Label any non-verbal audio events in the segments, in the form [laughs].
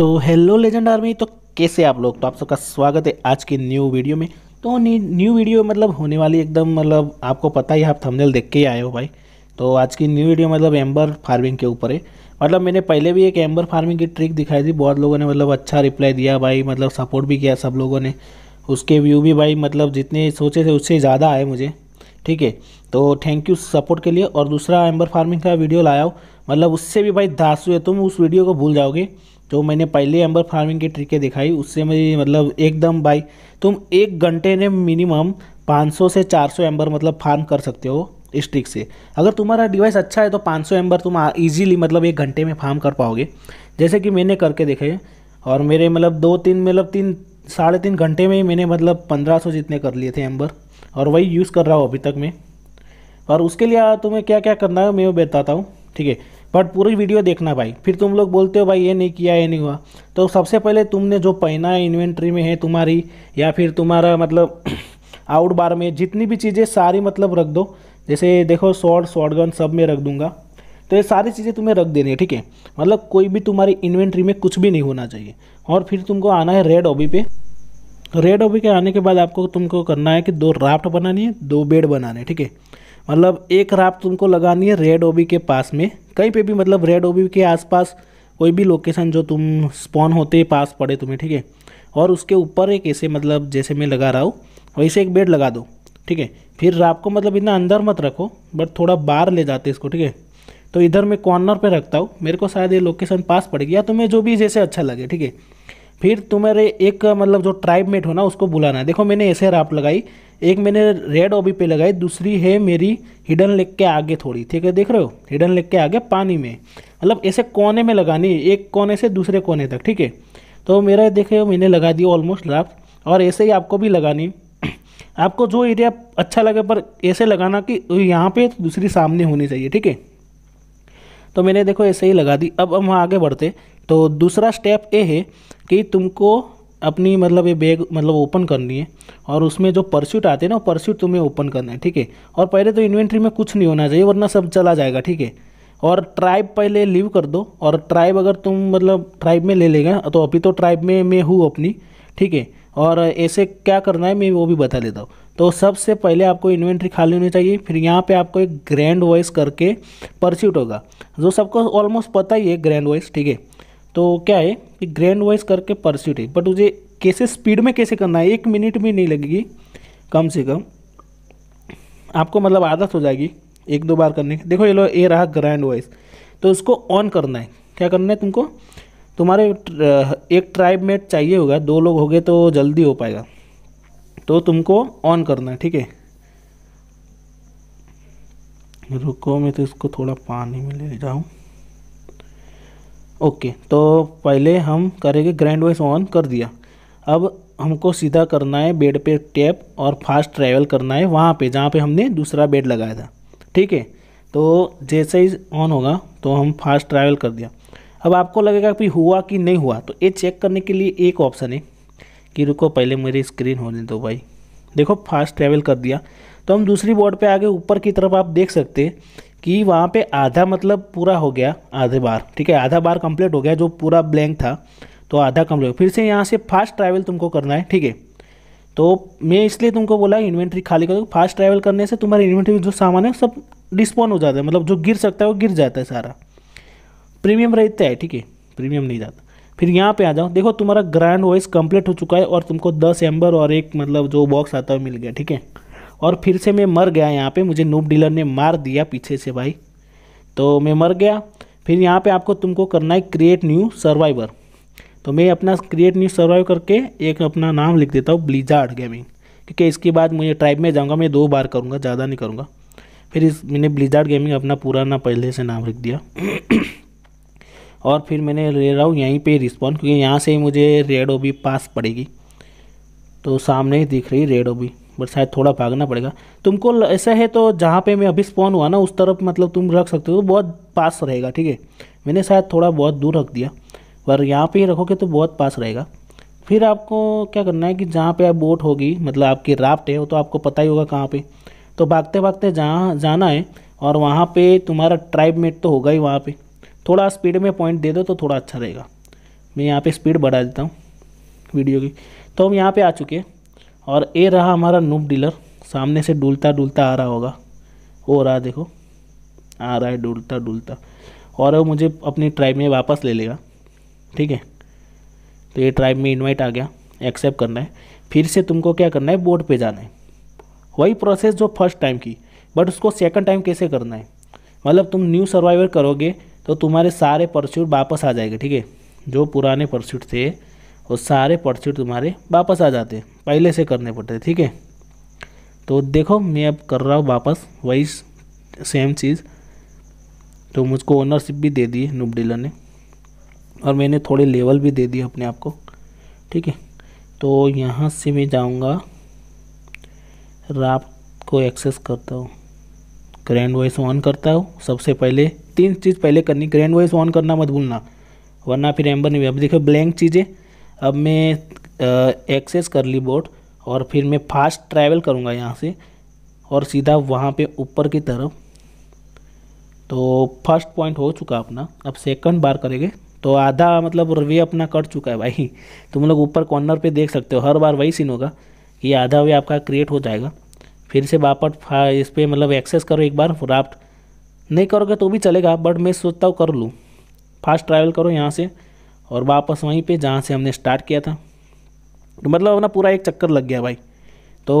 तो hello legend army तो कैसे आप लोग तो आप सबका स्वागत है आज की न्यू वीडियो में तो न्यू वीडियो मतलब होने वाली एकदम मतलब आपको पता ही आप थंबनेल देख के ही आए हो भाई तो आज की न्यू वीडियो मतलब एम्बर फार्मिंग के ऊपर है मतलब मैंने पहले भी एक एम्बर फार्मिंग की ट्रिक दिखाई थी बहुत लोगों ने मतलब अच्छा रिप्लाई दिया भाई मतलब सपोर्ट भी किया सब लोगों ने उसके व्यू भी भाई मतलब जितने सोचे थे उससे ज़्यादा आए मुझे ठीक है तो थैंक यू सपोर्ट के लिए और दूसरा एम्बर फार्मिंग का वीडियो लाया हो मतलब उससे भी भाई धांसू है तुम उस वीडियो को भूल जाओगे जो तो मैंने पहले एम्बर फार्मिंग की ट्रिकें दिखाई उससे मेरी मतलब एकदम भाई तुम एक घंटे में मिनिमम 500 से 400 एम्बर मतलब फार्म कर सकते हो इस ट्रिक से अगर तुम्हारा डिवाइस अच्छा है तो 500 एम्बर तुम इजीली मतलब एक घंटे में फार्म कर पाओगे जैसे कि मैंने करके देखे और मेरे मतलब दो तीन मतलब तीन साढ़े तीन घंटे में ही मैंने मतलब पंद्रह सौ जितने कर लिए थे एम्बर और वही यूज़ कर रहा हूँ अभी तक मैं और उसके लिए तुम्हें क्या क्या करना है मैं बताता हूँ ठीक है बट पूरी वीडियो देखना भाई फिर तुम लोग बोलते हो भाई ये नहीं किया ये नहीं हुआ तो सबसे पहले तुमने जो पहना है इन्वेंट्री में है तुम्हारी या फिर तुम्हारा मतलब आउट [clears throat] बार में जितनी भी चीज़ें सारी मतलब रख दो जैसे देखो शॉर्ट शॉर्ट गन सब में रख दूंगा तो ये सारी चीज़ें तुम्हें रख देनी है ठीक है मतलब कोई भी तुम्हारी इन्वेंट्री में कुछ भी नहीं होना चाहिए और फिर तुमको आना है रेड ओबी पे रेड ओबी के आने के बाद आपको तुमको करना है कि दो राफ्ट बनानी है दो बेड बनाने ठीक है मतलब एक राफ्ट तुमको लगानी है रेड ओबी के पास में कहीं पे भी मतलब रेड ओबी के आसपास कोई भी लोकेशन जो तुम स्पॉन होते पास पड़े तुम्हें ठीक है और उसके ऊपर एक ऐसे मतलब जैसे मैं लगा रहा हूँ वैसे एक बेड लगा दो ठीक है फिर राप को मतलब इतना अंदर मत रखो बट थोड़ा बाहर ले जाते इसको ठीक है तो इधर मैं कॉर्नर पर रखता हूँ मेरे को शायद ये लोकेशन पास पड़ेगी या तुम्हें तो जो भी जैसे अच्छा लगे ठीक है फिर तुम्हारे एक मतलब जो ट्राइब मेट हो ना उसको बुलाना है देखो मैंने ऐसे राप लगाई एक मैंने रेड ओबी पे लगाई दूसरी है मेरी हिडन लेक के आगे थोड़ी ठीक है देख रहे हो हिडन लेक के आगे पानी में मतलब ऐसे कोने में लगानी एक कोने से दूसरे कोने तक ठीक है तो मेरा देखे मैंने लगा दी ऑलमोस्ट राप और ऐसे ही आपको भी लगानी [clears throat] आपको जो एरिया अच्छा लगे पर ऐसे लगाना कि यहाँ पर दूसरी सामने होनी चाहिए ठीक है तो मैंने देखो ऐसे ही लगा दी अब हम आगे बढ़ते तो दूसरा स्टेप ये है कि तुमको अपनी मतलब ये बैग मतलब ओपन करनी है और उसमें जो परस्यूट आते हैं ना परस्यूट तुम्हें ओपन करना है ठीक है और पहले तो इन्वेंट्री में कुछ नहीं होना चाहिए वरना सब चला जाएगा ठीक है और ट्राइब पहले लीव कर दो और ट्राइब अगर तुम मतलब ट्राइब में ले लेगा तो अभी तो ट्राइब में मैं हूँ अपनी ठीक है और ऐसे क्या करना है मैं वो भी बता देता हूँ तो सबसे पहले आपको इन्वेंट्री खाली होनी चाहिए फिर यहाँ पे आपको एक ग्रैंड वॉइस करके परस्यूट होगा जो सबको ऑलमोस्ट पता ही है ग्रैंड वॉइस ठीक है तो क्या है कि ग्रैंड वॉइस करके परस्यूट है बट मुझे कैसे स्पीड में कैसे करना है एक मिनट भी नहीं लगेगी कम से कम आपको मतलब आदत हो जाएगी एक दो बार करने की देखो ये लो ये रहा ग्रैंड वॉइस तो उसको ऑन करना है क्या करना है तुमको तुम्हारे एक ट्राइब मेट चाहिए होगा दो लोग हो गए तो जल्दी हो पाएगा तो तुमको ऑन करना है ठीक है रुको मैं तो इसको थोड़ा पानी में ले जाऊँ ओके तो पहले हम करेंगे ग्रैंड वॉइस ऑन कर दिया अब हमको सीधा करना है बेड पे टैप और फास्ट ट्रैवल करना है वहाँ पे जहाँ पे हमने दूसरा बेड लगाया था ठीक है तो जैसे ही ऑन होगा तो हम फास्ट ट्रैवल कर दिया अब आपको लगेगा कि हुआ कि नहीं हुआ तो ये चेक करने के लिए एक ऑप्शन है कि रुको पहले मेरी स्क्रीन होने दो भाई देखो फास्ट ट्रैवल कर दिया तो हम दूसरी बोर्ड पे आगे ऊपर की तरफ आप देख सकते हैं कि वहाँ पे आधा मतलब पूरा हो गया आधे बार ठीक है आधा बार कंप्लीट हो गया जो पूरा ब्लैंक था तो आधा कंप्लीट फिर से यहाँ से फास्ट ट्रैवल तुमको करना है ठीक है तो मैं इसलिए तुमको बोला इन्वेंट्री खाली करो फास्ट ट्रैवल करने से तुम्हारी इन्वेंट्री जो सामान है सब डिस्पोन हो जाता है मतलब जो गिर सकता है वो गिर जाता है सारा प्रीमियम रहता है ठीक है प्रीमियम नहीं जाता फिर यहाँ पे आ जाओ देखो तुम्हारा ग्रैंड वॉइस कंप्लीट हो चुका है और तुमको दस एम्बर और एक मतलब जो बॉक्स आता है मिल गया ठीक है और फिर से मैं मर गया यहाँ पे मुझे नूब डीलर ने मार दिया पीछे से भाई तो मैं मर गया फिर यहाँ पे आपको तुमको करना है क्रिएट न्यू सर्वाइवर तो मैं अपना क्रिएट न्यू सर्वाइव करके एक अपना नाम लिख देता हूँ ब्लीजार्ड गेमिंग क्योंकि इसके बाद मुझे ट्राइब में जाऊँगा मैं दो बार करूँगा ज़्यादा नहीं करूँगा फिर इस मैंने ब्लिजार्ड गेमिंग अपना पुराना पहले से नाम लिख दिया [coughs] और फिर मैंने ले रहा हूँ यहीं पर रिस्पॉन्स क्योंकि यहाँ से ही मुझे रेड ओबी पास पड़ेगी तो सामने ही दिख रही रेड बी बट शायद थोड़ा भागना पड़ेगा तुमको ऐसा है तो जहाँ पे मैं अभी स्पॉन हुआ ना उस तरफ मतलब तुम रख सकते हो तो बहुत पास रहेगा ठीक है मैंने शायद थोड़ा बहुत दूर रख दिया पर यहाँ पे ही रखोगे तो बहुत पास रहेगा फिर आपको क्या करना है कि जहाँ पे आप बोट होगी मतलब आपकी राफ्ट है वो तो आपको पता ही होगा कहाँ पर तो भागते भागते जहाँ जाना है और वहाँ पर तुम्हारा ट्राइब मेट तो होगा ही वहाँ पर थोड़ा स्पीड में पॉइंट दे दो तो थोड़ा अच्छा रहेगा मैं यहाँ पर स्पीड बढ़ा देता हूँ वीडियो की तो हम यहाँ पर आ चुके हैं और ए रहा हमारा नूब डीलर सामने से डूलता डूलता आ रहा होगा वो रहा देखो आ रहा है डूलता डूलता और वो मुझे अपनी ट्राइब में वापस ले लेगा ठीक है तो ये ट्राइब में इनवाइट आ गया एक्सेप्ट करना है फिर से तुमको क्या करना है बोर्ड पे जाना है वही प्रोसेस जो फर्स्ट टाइम की बट उसको सेकंड टाइम कैसे करना है मतलब तुम न्यू सर्वाइवर करोगे तो तुम्हारे सारे परस्यूट वापस आ जाएंगे ठीक है जो पुराने परस्यूट थे और सारे पर्सीट तुम्हारे वापस आ जाते पहले से करने पड़ते ठीक है तो देखो मैं अब कर रहा हूँ वापस वही सेम चीज़ तो मुझको ओनरशिप भी दे दी नूब डीलर ने और मैंने थोड़े लेवल भी दे दिए अपने आप को ठीक है तो यहाँ से मैं जाऊँगा रात को एक्सेस करता हूँ ग्रैंड वॉइस ऑन करता हूँ सबसे पहले तीन चीज़ पहले करनी ग्रैंड वॉइस ऑन करना मत भूलना वरना फिर एम्बर नहीं अब देखो ब्लैंक चीज़ें अब मैं एक्सेस कर ली बोट और फिर मैं फास्ट ट्रैवल करूँगा यहाँ से और सीधा वहाँ पे ऊपर की तरफ तो फर्स्ट पॉइंट हो चुका अपना अब सेकंड बार करेंगे तो आधा मतलब वे अपना कट चुका है भाई [laughs] तुम लोग ऊपर कॉर्नर पे देख सकते हो हर बार वही सीन होगा कि आधा वे आपका क्रिएट हो जाएगा फिर से वापस इस पर मतलब एक्सेस करो एक बार राफ्ट नहीं करोगे तो भी चलेगा बट मैं सोचता हूँ कर लूँ फास्ट ट्रैवल करो यहाँ से और वापस वहीं पे जहाँ से हमने स्टार्ट किया था तो मतलब अपना पूरा एक चक्कर लग गया भाई तो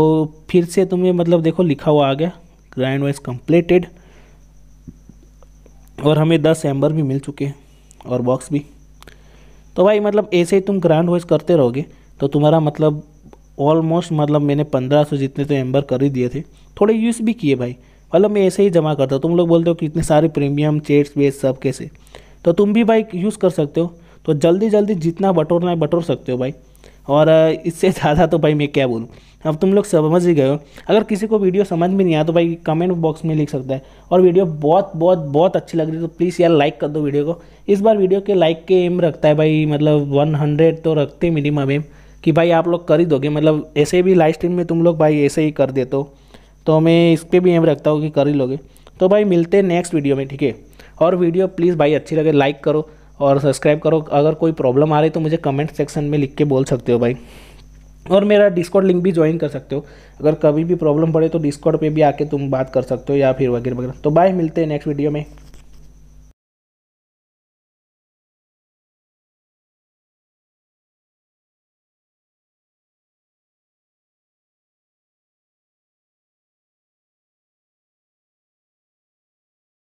फिर से तुम्हें मतलब देखो लिखा हुआ आ गया ग्रैंड वाइज कम्प्लीटेड और हमें दस एम्बर भी मिल चुके हैं और बॉक्स भी तो भाई मतलब ऐसे ही तुम ग्रैंड वाइज करते रहोगे तो तुम्हारा मतलब ऑलमोस्ट मतलब मैंने पंद्रह सौ जितने तो एम्बर कर ही दिए थे थोड़े यूज़ भी किए भाई मतलब मैं ऐसे ही जमा करता हूँ तुम लोग बोलते हो कि इतने सारे प्रीमियम चेट्स वेट्स सब कैसे तो तुम भी भाई यूज़ कर सकते हो तो जल्दी जल्दी जितना बटोरना है बटोर सकते हो भाई और इससे [laughs] ज़्यादा तो भाई मैं क्या बोलूँ अब तुम लोग समझ ही गए हो अगर किसी को वीडियो समझ में नहीं आया तो भाई कमेंट बॉक्स में लिख सकता है और वीडियो बहुत बहुत बहुत अच्छी लग रही है तो प्लीज़ यार लाइक कर दो वीडियो को इस बार वीडियो के लाइक के एम रखता है भाई मतलब 100 तो रखते मिनिमम एम कि भाई आप लोग कर ही दोगे मतलब ऐसे भी लाइव स्ट्रीम में तुम लोग भाई ऐसे ही कर देते हो तो मैं इस पर भी एम रखता हूँ कि कर ही लोगे तो भाई मिलते हैं नेक्स्ट वीडियो में ठीक है और वीडियो प्लीज़ भाई अच्छी लगे लाइक करो और सब्सक्राइब करो अगर कोई प्रॉब्लम आ रही तो मुझे कमेंट सेक्शन में लिख के बोल सकते हो भाई और मेरा डिस्कॉर्ड लिंक भी ज्वाइन कर सकते हो अगर कभी भी प्रॉब्लम पड़े तो डिस्कॉर्ड पे भी आके तुम बात कर सकते हो या फिर वगैरह वगैरह तो बाय मिलते हैं नेक्स्ट वीडियो में